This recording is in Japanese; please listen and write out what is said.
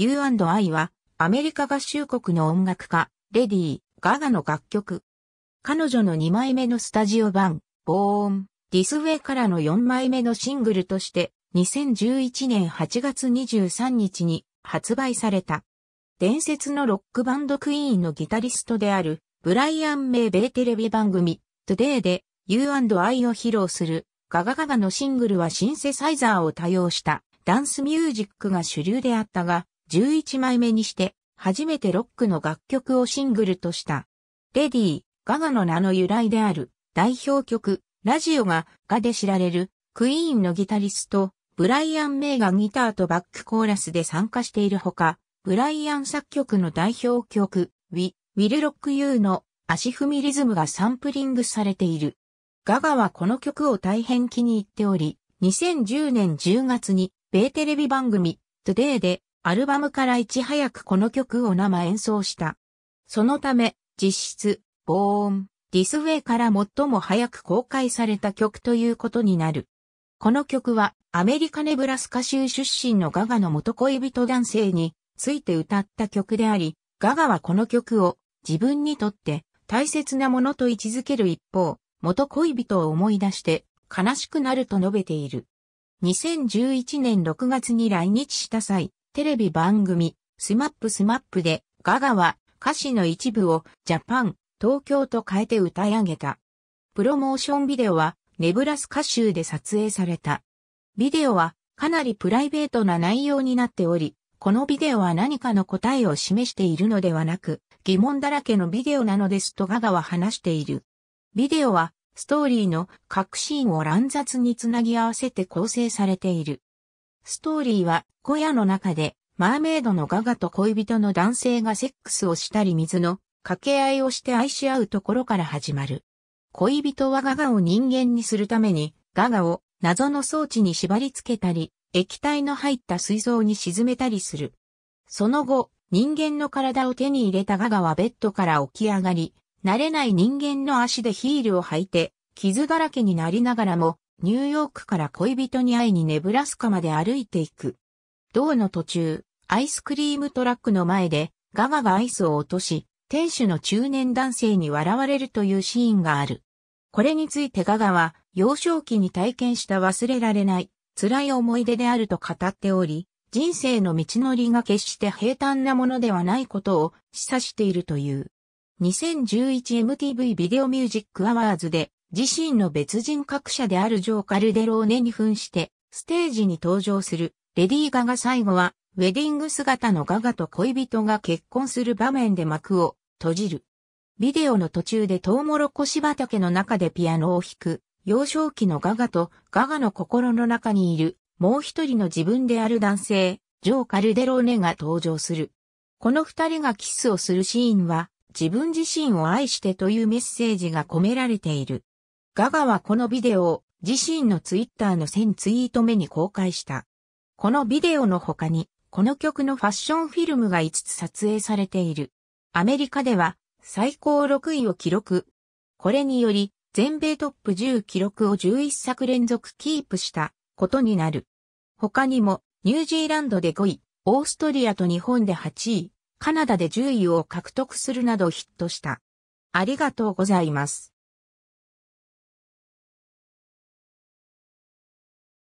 U&I は、アメリカ合衆国の音楽家、レディー・ガガの楽曲。彼女の2枚目のスタジオ版、ボーン、ディスウェイからの4枚目のシングルとして、2011年8月23日に発売された。伝説のロックバンドクイーンのギタリストである、ブライアン・メイベイテレビ番組、トゥデイで U&I を披露する、ガガガガのシングルはシンセサイザーを多用したダンスミュージックが主流であったが、11枚目にして、初めてロックの楽曲をシングルとした。レディー・ガガの名の由来である代表曲、ラジオがガで知られるクイーンのギタリスト、ブライアン・メイがギターとバックコーラスで参加しているほか、ブライアン作曲の代表曲、ウィ・ウィル・ロック・ユーの足踏みリズムがサンプリングされている。ガガはこの曲を大変気に入っており、2010年10月に米テレビ番組、トゥデイでアルバムからいち早くこの曲を生演奏した。そのため、実質、ボーン、ディスウェイから最も早く公開された曲ということになる。この曲は、アメリカネブラスカ州出身のガガの元恋人男性について歌った曲であり、ガガはこの曲を自分にとって大切なものと位置づける一方、元恋人を思い出して悲しくなると述べている。2011年6月に来日した際、テレビ番組、スマップスマップで、ガガは歌詞の一部をジャパン、東京と変えて歌い上げた。プロモーションビデオはネブラスカ州で撮影された。ビデオはかなりプライベートな内容になっており、このビデオは何かの答えを示しているのではなく、疑問だらけのビデオなのですとガガは話している。ビデオはストーリーの各シーンを乱雑につなぎ合わせて構成されている。ストーリーは小屋の中でマーメイドのガガと恋人の男性がセックスをしたり水の掛け合いをして愛し合うところから始まる。恋人はガガを人間にするためにガガを謎の装置に縛り付けたり液体の入った水槽に沈めたりする。その後、人間の体を手に入れたガガはベッドから起き上がり、慣れない人間の足でヒールを履いて、傷だらけになりながらも、ニューヨークから恋人に会いにネブラスカまで歩いていく。道の途中、アイスクリームトラックの前で、ガガがアイスを落とし、店主の中年男性に笑われるというシーンがある。これについてガガは、幼少期に体験した忘れられない、辛い思い出であると語っており、人生の道のりが決して平坦なものではないことを示唆しているという。2011MTV ビデオミュージックアワーズで自身の別人格者であるジョー・カルデローネに扮して、ステージに登場する、レディー・ガガ最後は、ウェディング姿のガガと恋人が結婚する場面で幕を閉じる。ビデオの途中でトウモロコシ畑の中でピアノを弾く、幼少期のガガとガガの心の中にいる、もう一人の自分である男性、ジョー・カルデローネが登場する。この二人がキスをするシーンは、自分自身を愛してというメッセージが込められている。ガガはこのビデオを自身のツイッターの1000ツイート目に公開した。このビデオの他に、この曲のファッションフィルムが5つ撮影されている。アメリカでは最高6位を記録。これにより、全米トップ10記録を11作連続キープしたことになる。他にも、ニュージーランドで5位、オーストリアと日本で8位、カナダで10位を獲得するなどヒットした。ありがとうございます。